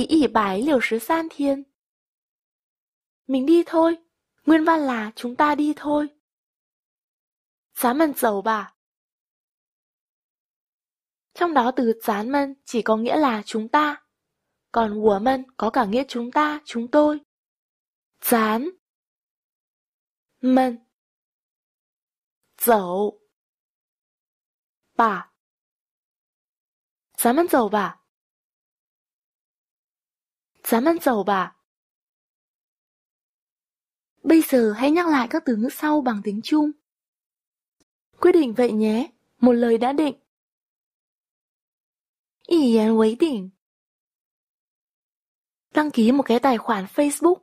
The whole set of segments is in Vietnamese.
第一百六十三天。Mình đi thôi. Nguyên văn là chúng ta đi thôi. Giá mần dầu bà. Trong đó từ chán mân chỉ có nghĩa là chúng ta. Còn của mân có cả nghĩa chúng ta, chúng tôi. Chán. Mân. Dầu. Bà. Giá mân dầu bà. Dám ăn dầu bà. Bây giờ hãy nhắc lại các từ ngữ sau bằng tiếng Trung. Quyết định vậy nhé, một lời đã định. Ý yán quấy đỉnh. Đăng ký một cái tài khoản Facebook.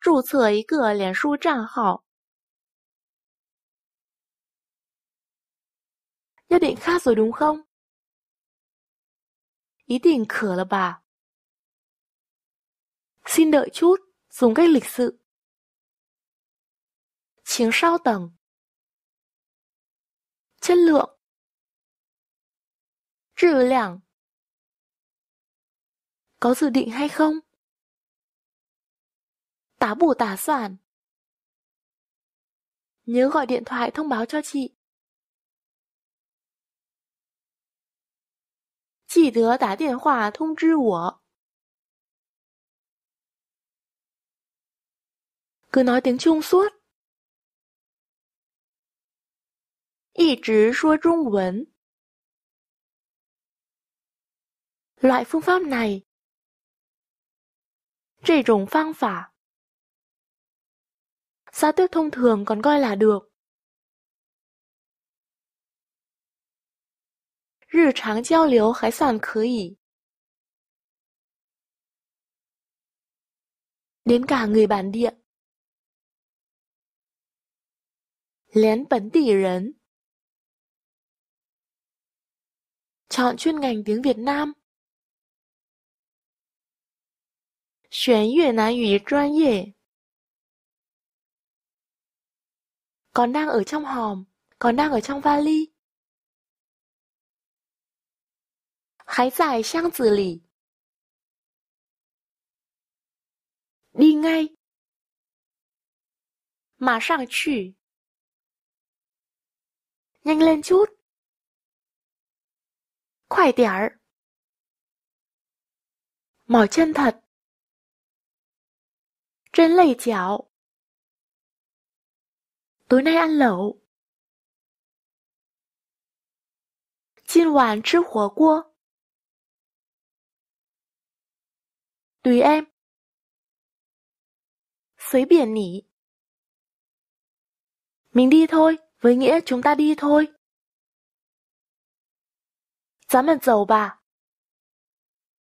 Rủ sở ý cửa liền su trạng hảo. Nhất định khác rồi đúng không? Ý định khở là bà. Xin đợi chút, dùng cách lịch sự. Chiếng sau tầng Chất lượng Trữ lẻng Có dự định hay không? Tá bù tả sản Nhớ gọi điện thoại thông báo cho chị. 记得打电话通知我。Cứ nói tiếng Trung suốt. 一直说中文。Loại phương pháp này. 这种方法。Xã tước thông thường còn coi là được. 日常交流还算可以连 cả người bản địa 连本地人 chọn chuyên ngành tiếng Việt Nam Việt Nam, 选越南语专业 còn đang ở trong hòm, còn đang ở trong vali. 还在箱子里。đi ngay，马上去。nhanh lên chút，快点儿。mỏi chân thật，真累脚。tối nay lẩu，今晚吃火锅。Tùy em Xới biển nỉ Mình đi thôi, với nghĩa chúng ta đi thôi Giá mặt dầu bà